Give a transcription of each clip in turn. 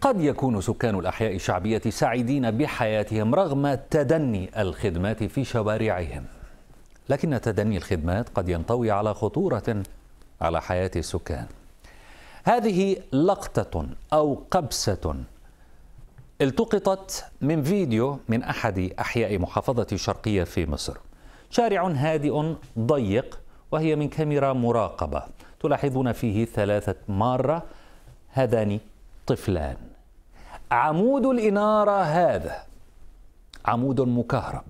قد يكون سكان الأحياء الشعبية سعيدين بحياتهم رغم تدني الخدمات في شوارعهم لكن تدني الخدمات قد ينطوي على خطورة على حياة السكان هذه لقطة أو قبسة التقطت من فيديو من أحد أحياء محافظة الشرقية في مصر شارع هادئ ضيق وهي من كاميرا مراقبة تلاحظون فيه ثلاثة مرة هذان طفلان عمود الإنارة هذا عمود مكهرب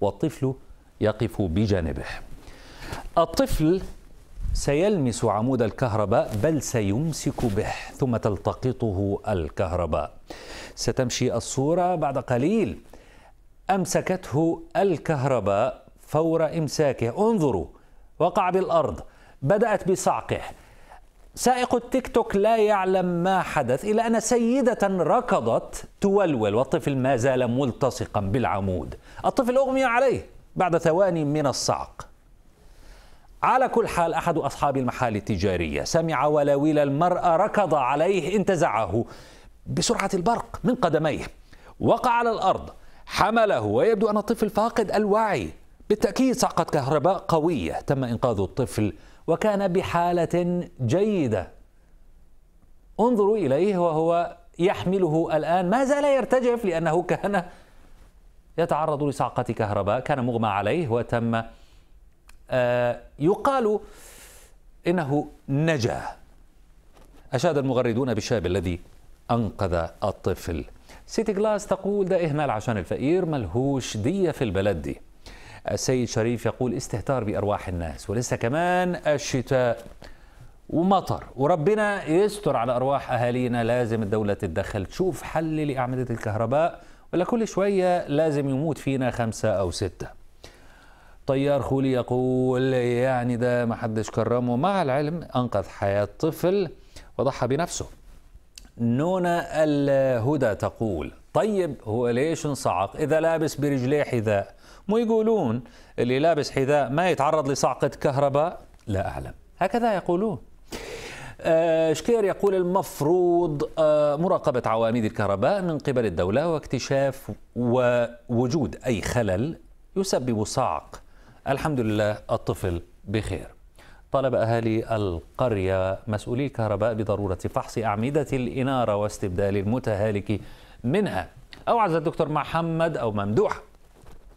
والطفل يقف بجانبه الطفل سيلمس عمود الكهرباء بل سيمسك به ثم تلتقطه الكهرباء ستمشي الصورة بعد قليل أمسكته الكهرباء فور إمساكه انظروا وقع بالأرض بدأت بصعقه سائق التيك توك لا يعلم ما حدث إلا أن سيدة ركضت تولول والطفل ما زال ملتصقا بالعمود الطفل أغمي عليه بعد ثواني من الصعق على كل حال أحد أصحاب المحال التجارية سمع ولاويل المرأة ركض عليه انتزعه بسرعة البرق من قدميه وقع على الأرض حمله ويبدو أن الطفل فاقد الوعي بالتأكيد صعقة كهرباء قوية تم إنقاذ الطفل وكان بحالة جيدة انظروا إليه وهو يحمله الآن ما زال يرتجف لأنه كان يتعرض لصعقة كهرباء كان مغمى عليه وتم آه، يقال إنه نجا أشاد المغردون بالشاب الذي أنقذ الطفل سيتي جلاس تقول ده إهمال عشان الفقير ملهوش دية في البلد دي السيد شريف يقول استهتار بأرواح الناس ولسه كمان الشتاء ومطر وربنا يستر على أرواح أهالينا لازم الدولة تتدخل تشوف حل لأعمدة الكهرباء ولا كل شوية لازم يموت فينا خمسة أو ستة طيار خولي يقول يعني ده ما حدش كرمه مع العلم أنقذ حياة طفل وضحى بنفسه نونا الهدى تقول طيب هو ليش انصعق إذا لابس برجليه حذاء مو يقولون اللي لابس حذاء ما يتعرض لصعقة كهرباء لا أعلم هكذا يقولون آه، شكير يقول المفروض آه، مراقبة عواميد الكهرباء من قبل الدولة واكتشاف ووجود أي خلل يسبب صعق الحمد لله الطفل بخير طلب أهالي القرية مسؤولي الكهرباء بضرورة فحص أعمدة الإنارة واستبدال المتهالك منها أوعز الدكتور محمد أو ممدوح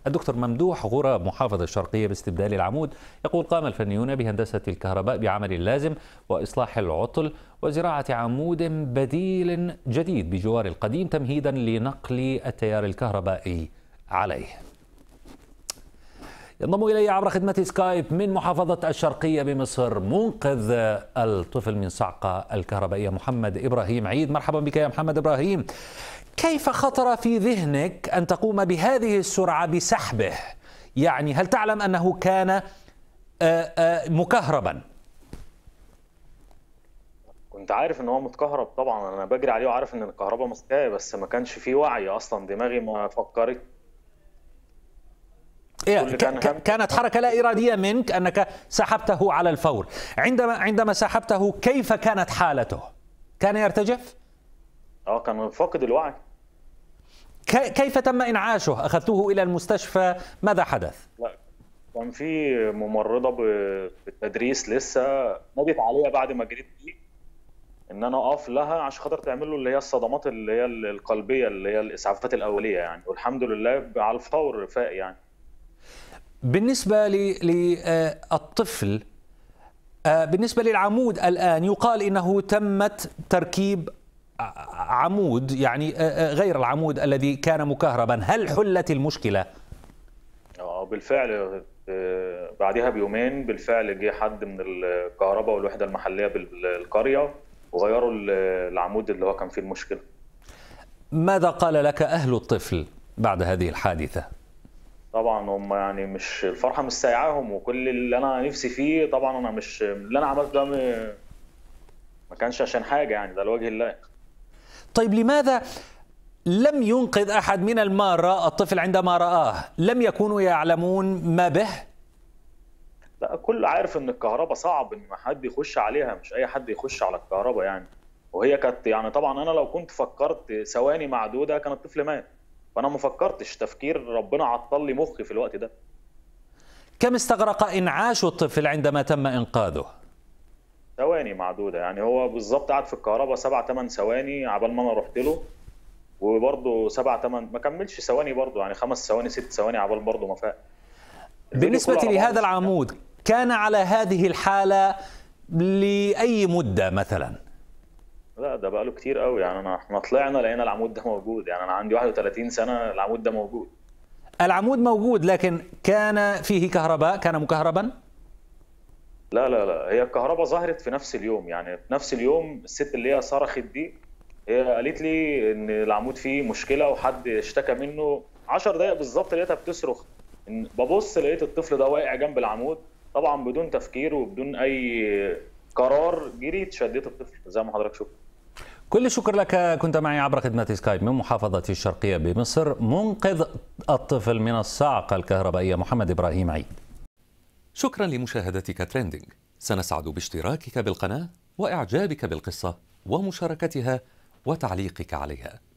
الدكتور ممدوح غراب محافظة الشرقية باستبدال العمود يقول قام الفنيون بهندسة الكهرباء بعمل اللازم وإصلاح العطل وزراعة عمود بديل جديد بجوار القديم تمهيدا لنقل التيار الكهربائي عليه ينضم إلي عبر خدمة سكايب من محافظة الشرقية بمصر منقذ الطفل من صعقة الكهربائية محمد إبراهيم عيد مرحبا بك يا محمد إبراهيم كيف خطر في ذهنك أن تقوم بهذه السرعة بسحبه يعني هل تعلم أنه كان آه، آه، مكهربا كنت عارف ان هو متكهرب طبعا انا بجري عليه وعارف ان الكهرباء مسكاه بس ما كانش فيه وعي اصلا دماغي ما فكرت إيه، كانت حركة لا إرادية منك أنك سحبته على الفور عندما عندما سحبته كيف كانت حالته؟ كان يرتجف؟ اه كان فاقد الوعي كيف تم إنعاشه؟ أخذته إلى المستشفى ماذا حدث؟ لا. كان في ممرضة بالتدريس لسه نادت عليا بعد ما جريت ان انا اقف لها عشان خاطر تعمل له اللي هي الصدمات اللي هي القلبيه اللي هي الاسعافات الاوليه يعني والحمد لله على الفور فاق يعني بالنسبة للطفل آه، آه، بالنسبة للعمود الآن يقال إنه تمت تركيب عمود يعني آه، غير العمود الذي كان مكهربا هل حلت المشكلة؟ بالفعل بعدها بيومين بالفعل جه حد من الكهرباء والوحده المحليه بالقريه وغيروا العمود اللي هو كان فيه المشكله. ماذا قال لك اهل الطفل بعد هذه الحادثه؟ طبعا هم يعني مش الفرحه مش سايعاهم وكل اللي انا نفسي فيه طبعا انا مش اللي انا عملته ده ما كانش عشان حاجه يعني ده لوجه الله طيب لماذا لم ينقذ احد من الماره الطفل عندما راه لم يكونوا يعلمون ما به لا كل عارف ان الكهرباء صعب ان حد يخش عليها مش اي حد يخش على الكهرباء يعني وهي كانت يعني طبعا انا لو كنت فكرت ثواني معدوده كان الطفل مات فانا ما فكرتش تفكير ربنا عطل لي مخي في الوقت ده كم استغرق انعاش الطفل عندما تم انقاذه ثواني معدوده يعني هو بالظبط قعد في الكهرباء 7 8 ثواني عبال ما انا رحت له وبرضه 7 8 ما كملش ثواني برضه يعني خمس ثواني ست ثواني عبال برضه ما فاق بالنسبه لهذا العمود كان على هذه الحاله لاي مده مثلا لا ده بقاله كتير قوي يعني انا احنا طلعنا لقينا العمود ده موجود يعني انا عندي 31 سنه العمود ده موجود العمود موجود لكن كان فيه كهرباء كان مكهربا لا لا لا هي الكهرباء ظهرت في نفس اليوم يعني في نفس اليوم الست اللي هي صرخت دي هي قالت لي ان العمود فيه مشكله وحد اشتكى منه 10 دقائق بالظبط لقيتها بتصرخ ببص لقيت الطفل ده واقع جنب العمود طبعا بدون تفكير وبدون اي قرار جريت شديت الطفل زي ما حضرتك شفت كل الشكر لك كنت معي عبر خدمة سكايب من محافظة الشرقية بمصر منقذ الطفل من الصعقة الكهربائية محمد إبراهيم عيد شكرا لمشاهدتك تريندينج سنسعد باشتراكك بالقناة وإعجابك بالقصة ومشاركتها وتعليقك عليها